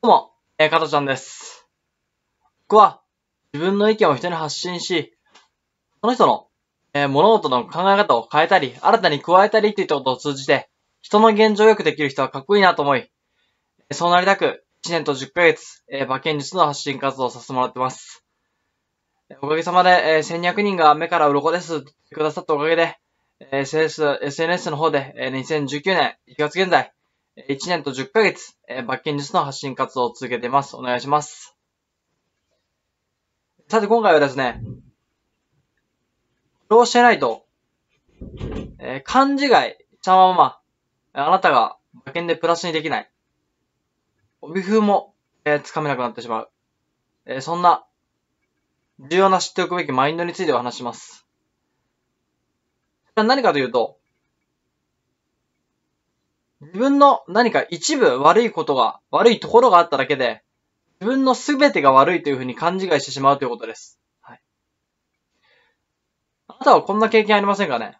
どうも、えー、とちゃんです。僕は自分の意見を人に発信し、その人の、えー、物事の考え方を変えたり、新たに加えたりっていったことを通じて、人の現状をよくできる人はかっこいいなと思い、そうなりたく、1年と10ヶ月、えー、馬券術の発信活動をさせてもらってます。おかげさまで、えー、1200人が目から鱗ですってくださったおかげで、えー、SNS の方で、えー、2019年1月現在、1年と10ヶ月、罰金術の発信活動を続けています。お願いします。さて今回はですね、どうしてないと、えー、勘違いしたまま、あなたが罰金でプラスにできない。帯風も、えー、つかめなくなってしまう。えー、そんな、重要な知っておくべきマインドについてお話します。何かというと、自分の何か一部悪いことが、悪いところがあっただけで、自分の全てが悪いというふうに勘違いしてしまうということです。はい。あなたはこんな経験ありませんかね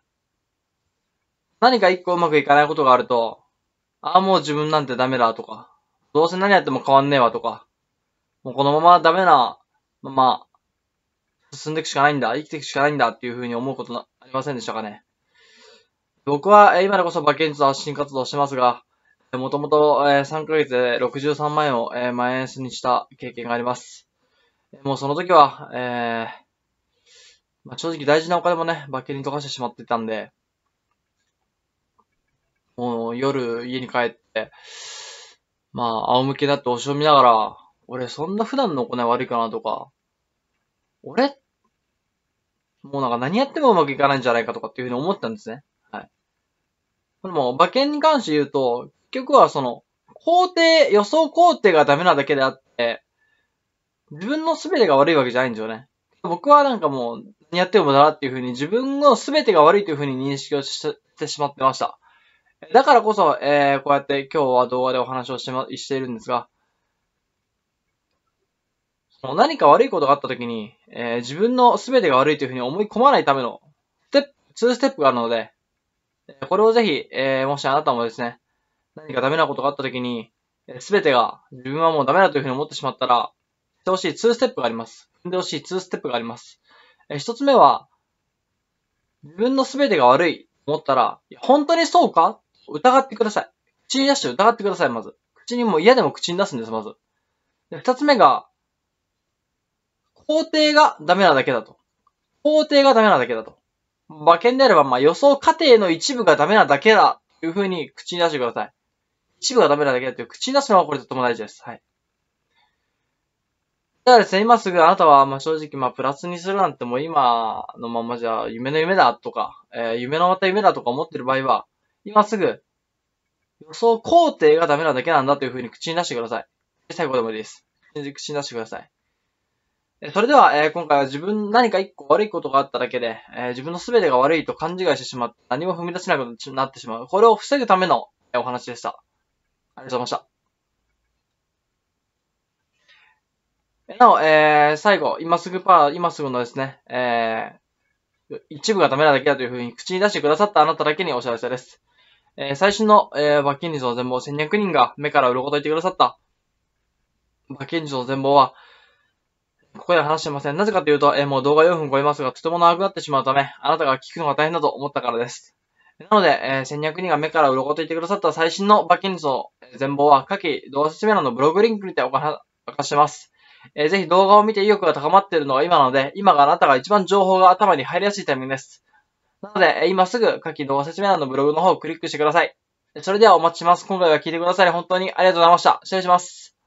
何か一個うまくいかないことがあると、ああ、もう自分なんてダメだとか、どうせ何やっても変わんねえわとか、もうこのままダメなまま進んでいくしかないんだ、生きていくしかないんだっていうふうに思うことありませんでしたかね僕は今でこそ馬券術発信活動をしてますが、もともと3ヶ月で63万円をマイナスにした経験があります。もうその時は、えー、まあ、正直大事なお金もね、馬券に溶かしてしまってたんで、もう夜家に帰って、まあ、仰向けだっておし見ながら、俺そんな普段のお金悪いかなとか、俺、もうなんか何やってもうまくいかないんじゃないかとかっていうふうに思ったんですね。でも、馬券に関して言うと、結局はその、工程、予想工程がダメなだけであって、自分の全てが悪いわけじゃないんですよね。僕はなんかもう、何やってもだなっていうふうに、自分の全てが悪いというふうに認識をしてしまってました。だからこそ、えー、こうやって今日は動画でお話をして,、ま、しているんですが、その何か悪いことがあった時に、えー、自分の全てが悪いというふうに思い込まないための、ステップ、2ステップがあるので、これをぜひ、えー、もしあなたもですね、何かダメなことがあった時に、すべてが自分はもうダメだというふうに思ってしまったら、してほしい2ステップがあります。踏んでほしい2ステップがあります。え1つ目は、自分のすべてが悪いと思ったら、本当にそうか疑ってください。口に出して疑ってください、まず。口にも嫌でも口に出すんです、まず。で、二つ目が、肯定がダメなだけだと。肯定がダメなだけだと。馬券であれば、まあ、予想過程の一部がダメなだけだ、というふうに口に出してください。一部がダメなだけだという口に出すのはこれとても大事です。はい。だからですね、今すぐあなたは、まあ、正直、まあ、プラスにするなんてもう今のままじゃ、夢の夢だとか、えー、夢のまた夢だとか思ってる場合は、今すぐ、予想工程がダメなだけなんだというふうに口に出してください。最後でもいいです。口に出してください。それでは、えー、今回は自分何か一個悪いことがあっただけで、えー、自分の全てが悪いと勘違いしてしまって何も踏み出せなくなってしまう。これを防ぐためのお話でした。ありがとうございました。なお、えー、最後、今すぐパー、今すぐのですね、えー、一部がダメなだけだというふうに口に出してくださったあなただけにお知らせです。えー、最新の、えー、罰金率の全貌1200人が目から鱗と言ってくださった罰金率の全貌は、ここでは話してません。なぜかというと、えー、もう動画4分超えますが、とても長くなってしまうため、あなたが聞くのが大変だと思ったからです。なので、えー、1200人が目から鱗と言ってくださった最新のバッキンズの全貌は、下記動画説明欄のブログリンクにてお話してます。えー、ぜひ動画を見て意欲が高まっているのは今なので、今があなたが一番情報が頭に入りやすいタイミングです。なので、えー、今すぐ下記動画説明欄のブログの方をクリックしてください。それではお待ちします。今回は聞いてくださり本当にありがとうございました。失礼します。